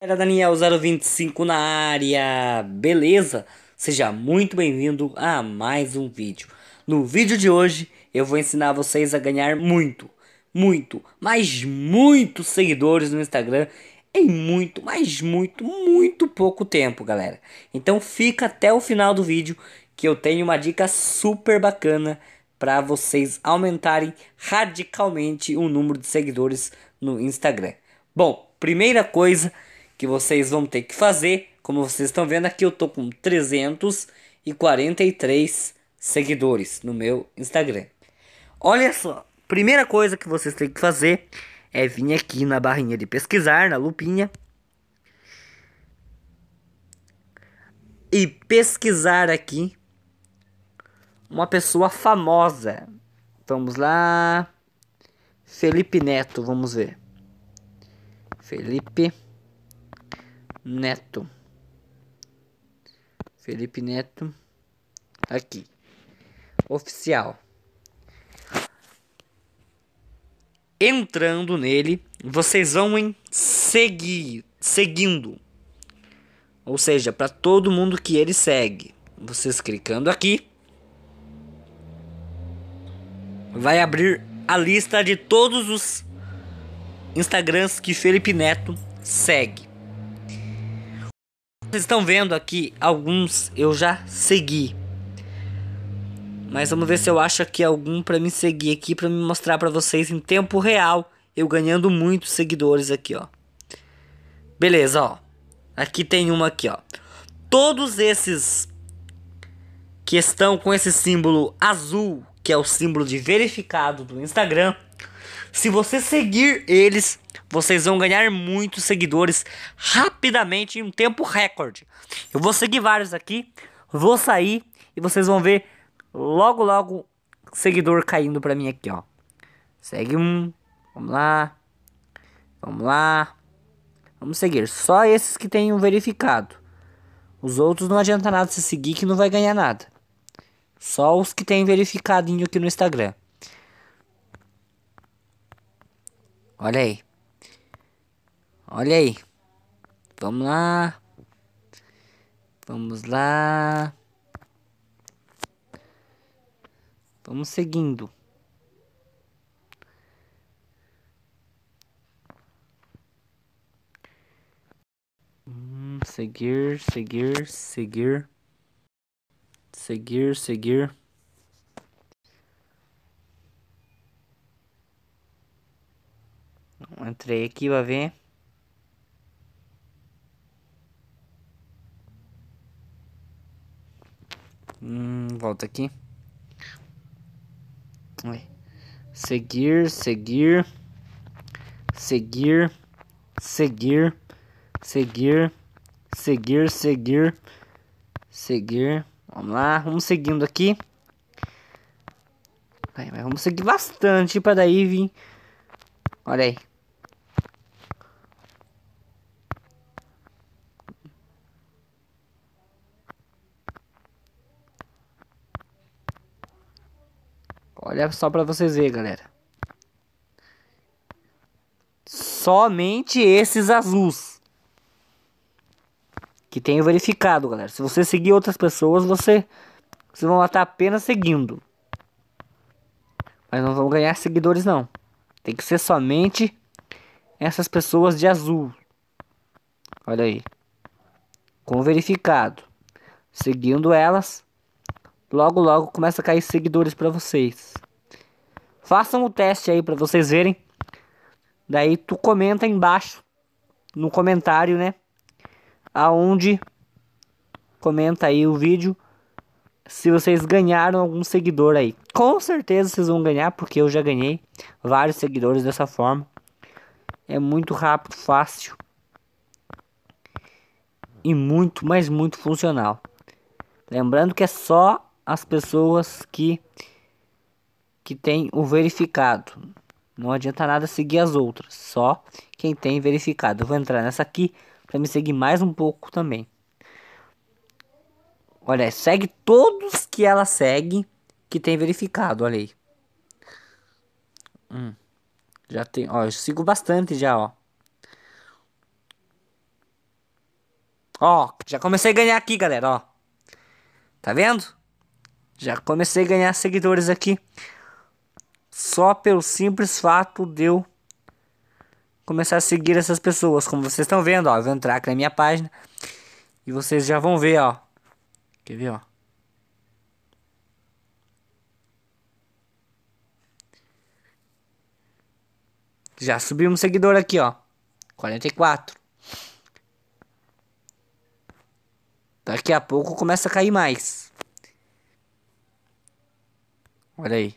Era Daniel025 na área, beleza? Seja muito bem-vindo a mais um vídeo. No vídeo de hoje eu vou ensinar vocês a ganhar muito, muito, mas muitos seguidores no Instagram em muito, mas muito, muito pouco tempo, galera. Então fica até o final do vídeo que eu tenho uma dica super bacana para vocês aumentarem radicalmente o número de seguidores no Instagram. Bom, primeira coisa que vocês vão ter que fazer. Como vocês estão vendo aqui, eu tô com 343 seguidores no meu Instagram. Olha só, primeira coisa que vocês têm que fazer é vir aqui na barrinha de pesquisar, na lupinha. E pesquisar aqui uma pessoa famosa. Vamos lá. Felipe Neto, vamos ver. Felipe Neto. Felipe Neto. Aqui. Oficial. Entrando nele, vocês vão em seguir, seguindo. Ou seja, para todo mundo que ele segue. Vocês clicando aqui, vai abrir a lista de todos os Instagrams que Felipe Neto segue. Vocês estão vendo aqui, alguns eu já segui. Mas vamos ver se eu acho aqui algum para me seguir aqui, para me mostrar para vocês em tempo real. Eu ganhando muitos seguidores aqui, ó. Beleza, ó. Aqui tem uma aqui, ó. Todos esses que estão com esse símbolo azul, que é o símbolo de verificado do Instagram, se você seguir eles, vocês vão ganhar muitos seguidores rapidamente em um tempo recorde. Eu vou seguir vários aqui, vou sair e vocês vão ver logo logo seguidor caindo pra mim aqui, ó. Segue um, vamos lá, vamos lá. Vamos seguir, só esses que tenham um verificado. Os outros não adianta nada se seguir que não vai ganhar nada. Só os que têm verificadinho aqui no Instagram. Olha aí. Olha aí. Vamos lá. Vamos lá. Vamos seguindo. Hum, seguir, seguir, seguir. Seguir, seguir. Entrei aqui, vai ver. volta aqui. Seguir, seguir, seguir, seguir, seguir, seguir, seguir, seguir. Vamos lá, vamos seguindo aqui. Vai, vamos seguir bastante para daí vir. Olha aí. Olha só para vocês verem, galera. Somente esses azuis. Que tenho verificado, galera. Se você seguir outras pessoas, você... Vocês vão estar tá apenas seguindo. Mas não vão ganhar seguidores, não. Tem que ser somente essas pessoas de azul. Olha aí. Com verificado. Seguindo elas, Logo, logo começa a cair seguidores para vocês. Façam o teste aí para vocês verem. Daí tu comenta embaixo no comentário, né? Aonde comenta aí o vídeo se vocês ganharam algum seguidor aí. Com certeza vocês vão ganhar, porque eu já ganhei vários seguidores dessa forma. É muito rápido, fácil. E muito, mas muito funcional. Lembrando que é só as pessoas que que tem o verificado. Não adianta nada seguir as outras, só quem tem verificado. Eu vou entrar nessa aqui para me seguir mais um pouco também. Olha, segue todos que ela segue que tem verificado, olha aí. Hum, já tem, ó, eu sigo bastante já, ó. Ó, já comecei a ganhar aqui, galera, ó. Tá vendo? Já comecei a ganhar seguidores aqui. Só pelo simples fato de eu começar a seguir essas pessoas. Como vocês estão vendo, ó. Eu vou entrar aqui na minha página. E vocês já vão ver, ó. Quer ver, ó. Já subiu um seguidor aqui, ó. 44. Daqui a pouco começa a cair mais. Olha aí.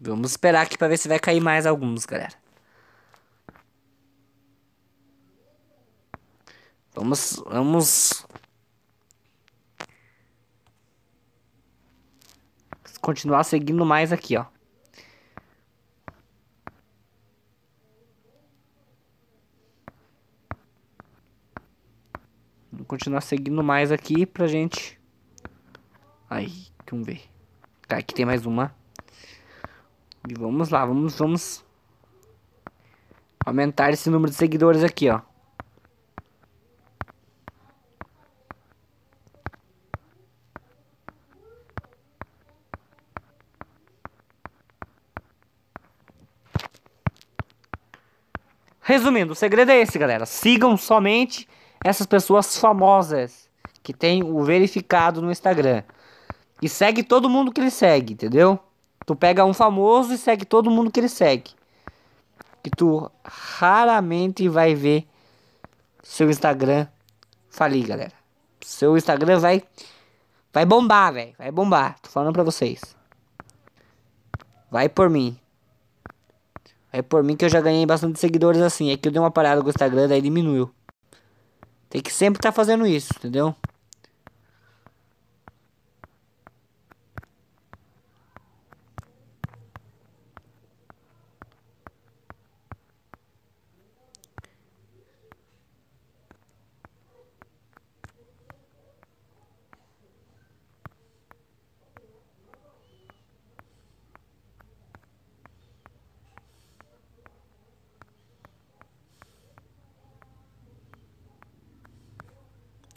Vamos esperar aqui pra ver se vai cair mais alguns, galera. Vamos, vamos... Continuar seguindo mais aqui, ó. continuar seguindo mais aqui pra gente. Aí, vamos ver. Tá, aqui tem mais uma. E vamos lá, vamos, vamos aumentar esse número de seguidores aqui, ó. Resumindo, o segredo é esse, galera. Sigam somente essas pessoas famosas que tem o verificado no Instagram. E segue todo mundo que ele segue, entendeu? Tu pega um famoso e segue todo mundo que ele segue. Que tu raramente vai ver seu Instagram falir, galera. Seu Instagram vai vai bombar, velho. Vai bombar. Tô falando pra vocês. Vai por mim. Vai por mim que eu já ganhei bastante seguidores assim. É que eu dei uma parada com o Instagram, daí diminuiu. Tem que sempre estar tá fazendo isso, entendeu?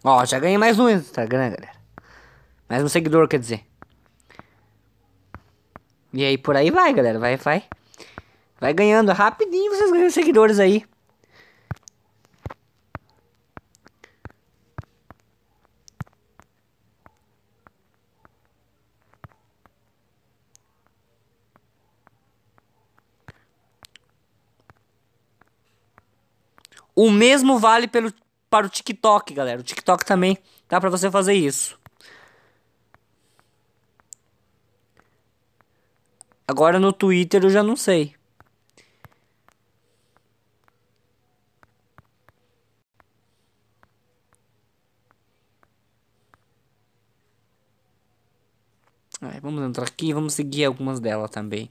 Ó, já ganhei mais um Instagram, galera. Mais um seguidor, quer dizer. E aí por aí vai, galera. Vai, vai. Vai ganhando. Rapidinho vocês ganham seguidores aí. O mesmo vale pelo para o TikTok, galera. O TikTok também dá para você fazer isso. Agora no Twitter eu já não sei. vamos entrar aqui e vamos seguir algumas dela também.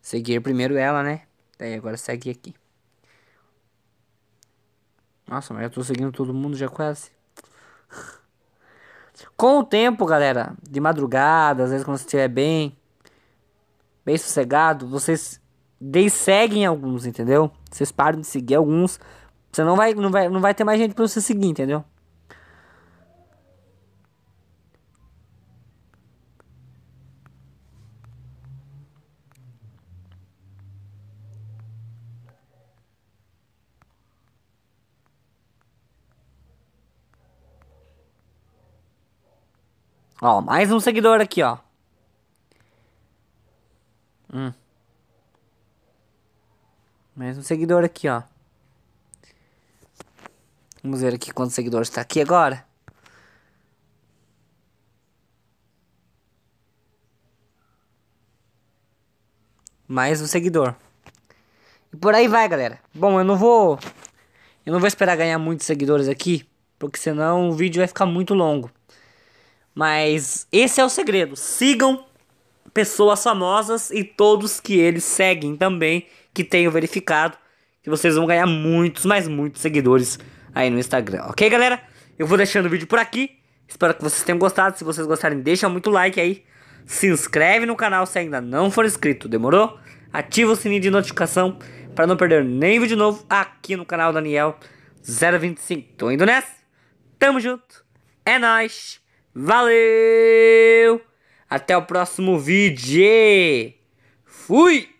Seguir primeiro ela, né? Daí agora segue aqui. Nossa, mas eu tô seguindo todo mundo já quase. Com o tempo, galera, de madrugada, às vezes quando você estiver bem, bem sossegado, vocês desseguem alguns, entendeu? Vocês param de seguir alguns. Você não vai, não vai, não vai ter mais gente pra você seguir, entendeu? Ó, mais um seguidor aqui, ó. Hum. Mais um seguidor aqui, ó. Vamos ver aqui quantos seguidores está aqui agora. Mais um seguidor. E por aí vai, galera. Bom, eu não vou... Eu não vou esperar ganhar muitos seguidores aqui. Porque senão o vídeo vai ficar muito longo. Mas esse é o segredo. Sigam pessoas famosas e todos que eles seguem também, que tenho verificado, que vocês vão ganhar muitos, mas muitos seguidores aí no Instagram. Ok, galera? Eu vou deixando o vídeo por aqui. Espero que vocês tenham gostado. Se vocês gostarem, deixa muito like aí. Se inscreve no canal se ainda não for inscrito, demorou? Ativa o sininho de notificação para não perder nem vídeo novo aqui no canal Daniel 025. Tô indo nessa. Tamo junto. É nóis. Valeu! Até o próximo vídeo! Fui!